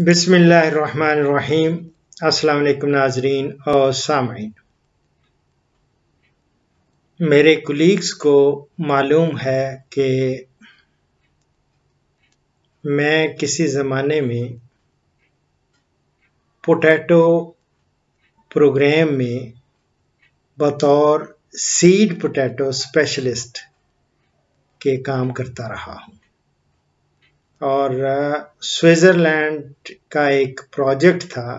बसमीम् अल्लाम नाजरीन और सामीन मेरे कुलीग्स को मालूम है कि मैं किसी ज़माने में पोटैटो प्रोग्राम में बतौर सीड पोटैटो स्पेशलिस्ट के काम करता रहा हूँ और स्विट्ज़रलैंड का एक प्रोजेक्ट था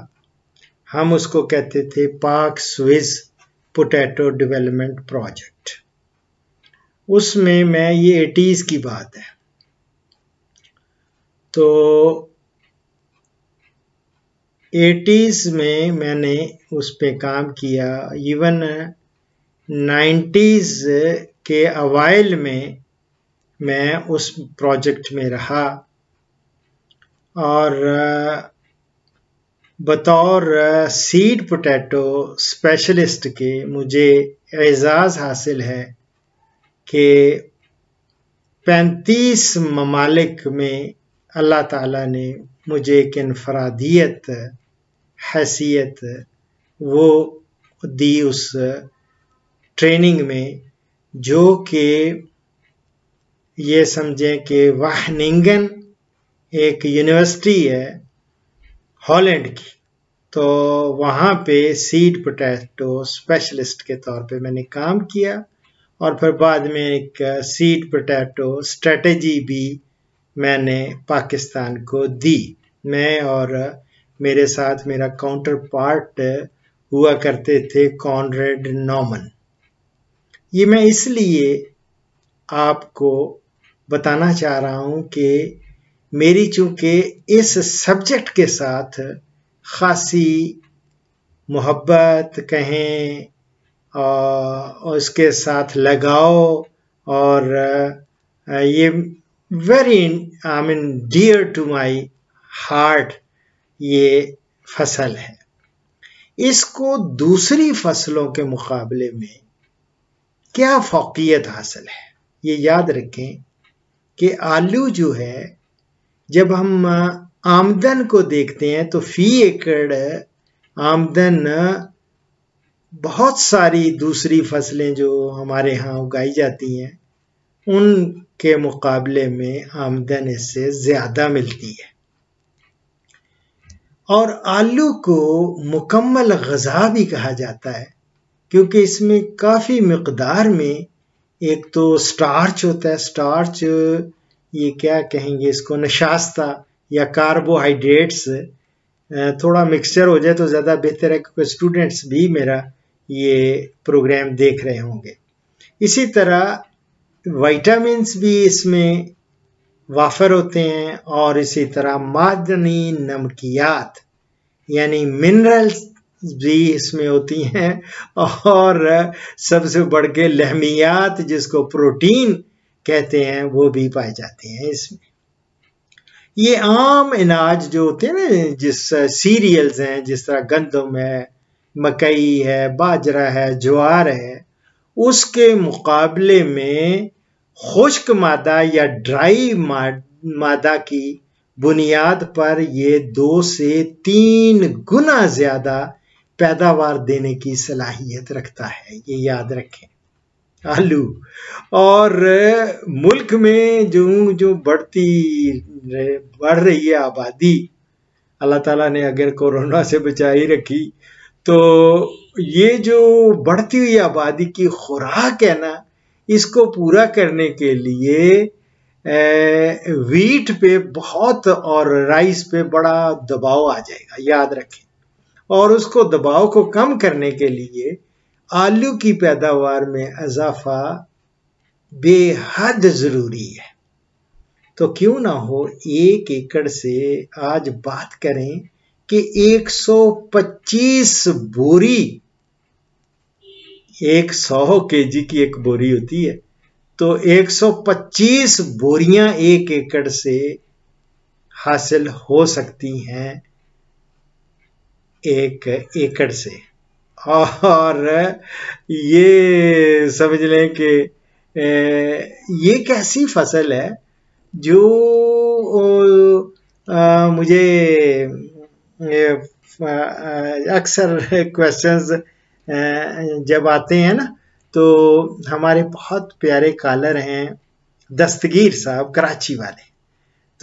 हम उसको कहते थे पाक स्विज पोटैटो डेवलपमेंट प्रोजेक्ट उसमें मैं ये एटीज की बात है तो एटीज़ में मैंने उस पर काम किया इवन नाइन्टीज़ के अवाइल में मैं उस प्रोजेक्ट में रहा और बतौर सीड पोटैटो स्पेशलिस्ट के मुझे एजाज़ हासिल है कि पैंतीस ममालिक में अल्लाह ताला ने मुझे एक इनफरादियत हैसियत वो दी उस ट्रेनिंग में जो कि ये समझें कि वाहनिंगन एक यूनिवर्सिटी है हॉलैंड की तो वहाँ पे सीड पोटैटो स्पेशलिस्ट के तौर पे मैंने काम किया और फिर बाद में एक सीड पोटैटो स्ट्रेटजी भी मैंने पाकिस्तान को दी मैं और मेरे साथ मेरा काउंटर पार्ट हुआ करते थे कॉनरेड नॉमन ये मैं इसलिए आपको बताना चाह रहा हूँ कि मेरी चूंकि इस सब्जेक्ट के साथ खासी मोहब्बत कहें और उसके साथ लगाओ और ये very I mean dear to my heart ये फसल है इसको दूसरी फसलों के मुकाबले में क्या फोकियत हासिल है ये याद रखें कि आलू जो है जब हम आमदन को देखते हैं तो फी एकड़ आमदन बहुत सारी दूसरी फसलें जो हमारे यहाँ उगाई जाती हैं उनके मुकाबले में आमदन इससे ज़्यादा मिलती है और आलू को मुकम्मल गजा भी कहा जाता है क्योंकि इसमें काफ़ी मकदार में एक तो स्टार्च होता है स्टार्च ये क्या कहेंगे इसको नशास्ता या कार्बोहाइड्रेट्स थोड़ा मिक्सचर हो जाए तो ज़्यादा बेहतर है क्योंकि स्टूडेंट्स भी मेरा ये प्रोग्राम देख रहे होंगे इसी तरह वाइटामस भी इसमें वाफर होते हैं और इसी तरह मादनी नमकियात यानी मिनरल्स भी इसमें होती हैं और सबसे बढ़ के लहमियात जिसको प्रोटीन कहते हैं वो भी पाए जाते हैं इसमें ये आम अनाज जो होते हैं ना जिस सीरियल्स हैं जिस तरह गंदम है मकई है बाजरा है ज्वार है उसके मुकाबले में खुश्क मादा या ड्राई मादा की बुनियाद पर ये दो से तीन गुना ज्यादा पैदावार देने की सलाहियत रखता है ये याद रखें आलू और मुल्क में जो जो बढ़ती बढ़ रही है आबादी अल्लाह ताला ने अगर कोरोना से बचाई रखी तो ये जो बढ़ती हुई आबादी की खुराक है ना इसको पूरा करने के लिए ए, वीट पे बहुत और राइस पे बड़ा दबाव आ जाएगा याद रखें और उसको दबाव को कम करने के लिए आलू की पैदावार में इजाफा बेहद ज़रूरी है तो क्यों ना हो एक एकड़ से आज बात करें कि 125 बोरी 100 के की एक बोरी होती है तो 125 बोरियां एक एकड़ से हासिल हो सकती हैं एक एकड़ से और ये समझ लें कि ये कैसी फसल है जो मुझे अक्सर क्वेश्चंस जब आते हैं ना तो हमारे बहुत प्यारे कालर हैं दस्तगीर साहब कराची वाले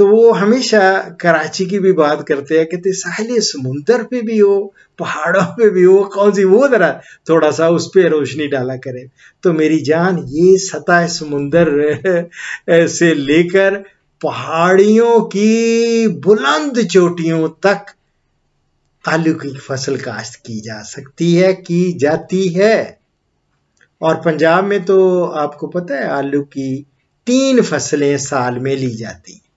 तो वो हमेशा कराची की भी बात करते हैं कहते साहले समुंदर पे भी हो पहाड़ों पे भी हो कौन सी वो जरा थोड़ा सा उस पर रोशनी डाला करें तो मेरी जान ये सतह समुंदर से लेकर पहाड़ियों की बुलंद चोटियों तक आलू की फसल काश्त की जा सकती है की जाती है और पंजाब में तो आपको पता है आलू की तीन फसलें साल में ली जाती हैं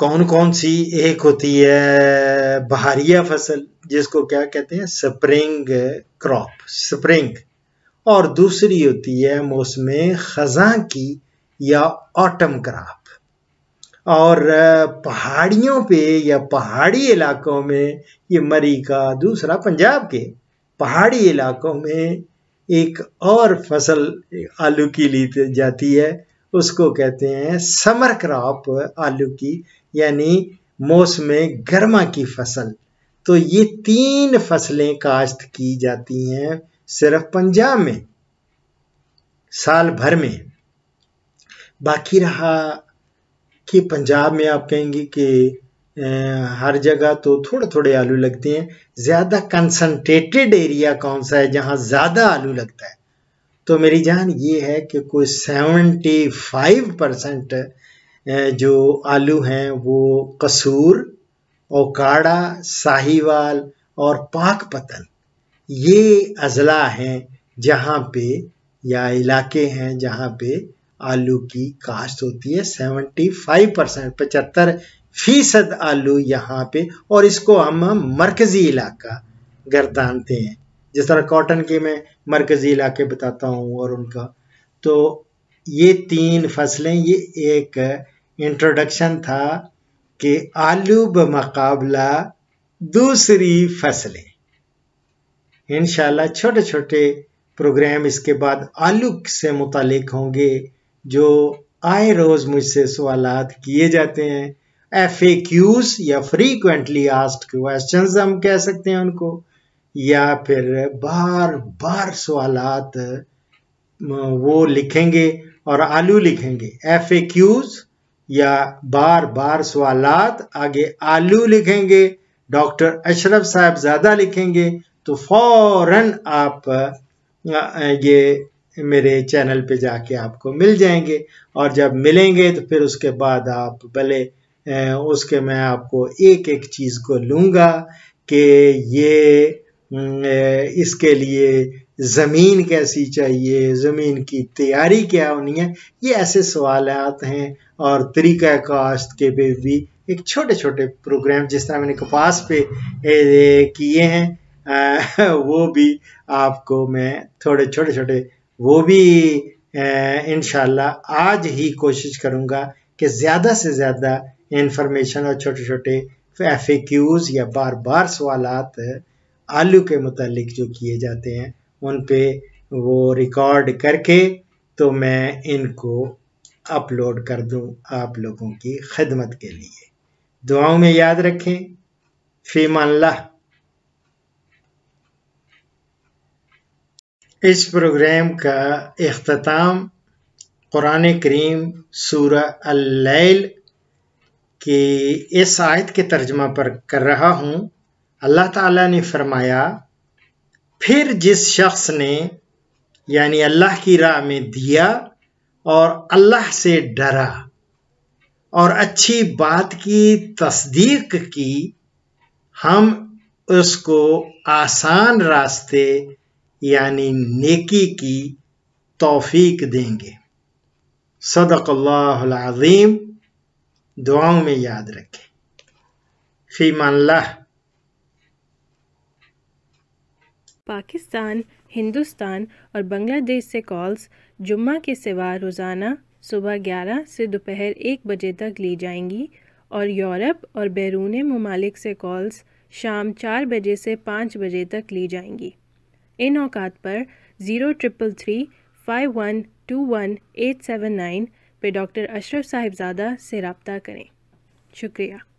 कौन कौन सी एक होती है बहारिया फसल जिसको क्या कहते हैं स्प्रिंग क्रॉप स्प्रिंग और दूसरी होती है मौसम खजा की या ऑटम क्रॉप और पहाड़ियों पे या पहाड़ी इलाकों में ये मरी का दूसरा पंजाब के पहाड़ी इलाकों में एक और फसल आलू की ली जाती है उसको कहते हैं समर क्रॉप आलू की यानी मौसम गर्मा की फसल तो ये तीन फसलें काश्त की जाती हैं सिर्फ पंजाब में साल भर में बाकी रहा कि पंजाब में आप कहेंगे कि हर जगह तो थोड़े थोड़े आलू लगते हैं ज़्यादा कंसंट्रेटेड एरिया कौन सा है जहाँ ज़्यादा आलू लगता है तो मेरी जान ये है कि कोई सेवेंटी फाइव परसेंट जो आलू हैं वो कसूर ओकाड़ा साहिवाल और पाक पतन ये अजला हैं जहाँ पे या इलाके हैं जहाँ पे आलू की काश्त होती है सेवेंटी फाइव परसेंट पचहत्तर फीसद आलू यहाँ पे और इसको हम मरकज़ी इलाका गर्दानते हैं जिस तरह कॉटन के मैं मरकज़ी इलाके बताता हूँ और उनका तो ये तीन फसलें ये एक इंट्रोडक्शन था कि आलू बमकाबला दूसरी फसलें इन छोटे छोटे प्रोग्राम इसके बाद आलू से मुतलिक होंगे जो आए रोज़ मुझसे सवाल किए जाते हैं एफ ए क्यूज या फ्रीक्वेंटली आस्ट क्वेश्चन हम कह सकते हैं उनको या फिर बार बार सवाल वो लिखेंगे और आलू लिखेंगे एफ ए क्यूज या बार बार सवालत आगे आलू लिखेंगे डॉक्टर अशरफ साहब ज़्यादा लिखेंगे तो फौरन आप ये मेरे चैनल पे जाके आपको मिल जाएंगे और जब मिलेंगे तो फिर उसके बाद आप भले उसके मैं आपको एक एक चीज़ को लूँगा कि ये इसके लिए ज़मीन कैसी चाहिए ज़मीन की तैयारी क्या होनी है ये ऐसे सवाल हैं और तरीका काश्त के पे भी एक छोटे छोटे प्रोग्राम जिस तरह मैंने कपास पे किए हैं वो भी आपको मैं थोड़े छोटे छोटे वो भी इन आज ही कोशिश करूँगा कि ज़्यादा से ज़्यादा इंफॉर्मेशन और छोटे छोटे एफ या बार बार सवाल आलू के मुतालिक जो किए जाते हैं उन पे वो रिकॉर्ड करके तो मैं इनको अपलोड कर दूं आप लोगों की खदमत के लिए दुआओं में याद रखें फीमानला इस प्रोग्राम का अख्ताम कुरान करीम सूर अल की इस आयत के तर्जमा पर कर रहा हूँ अल्लाह ताला ने फरमाया फिर जिस शख्स ने यानी अल्लाह की राह में दिया और अल्लाह से डरा और अच्छी बात की तस्दीक की हम उसको आसान रास्ते यानी नेकी की तौफीक देंगे सदक़ल्लाज़ीम दुआओं में याद रखें फ़ीमान पाकिस्तान हिंदुस्तान और बांग्लादेश से कॉल्स जुम्मा के सिवा रोज़ाना सुबह 11 से दोपहर एक बजे तक ली जाएंगी और यूरोप और बैरून ममालिक से कॉल्स शाम चार बजे से पाँच बजे तक ली जाएंगी इन औकात पर zero triple three five one two one eight seven nine पे डॉक्टर अशरफ साहिबजादा से रबता करें शुक्रिया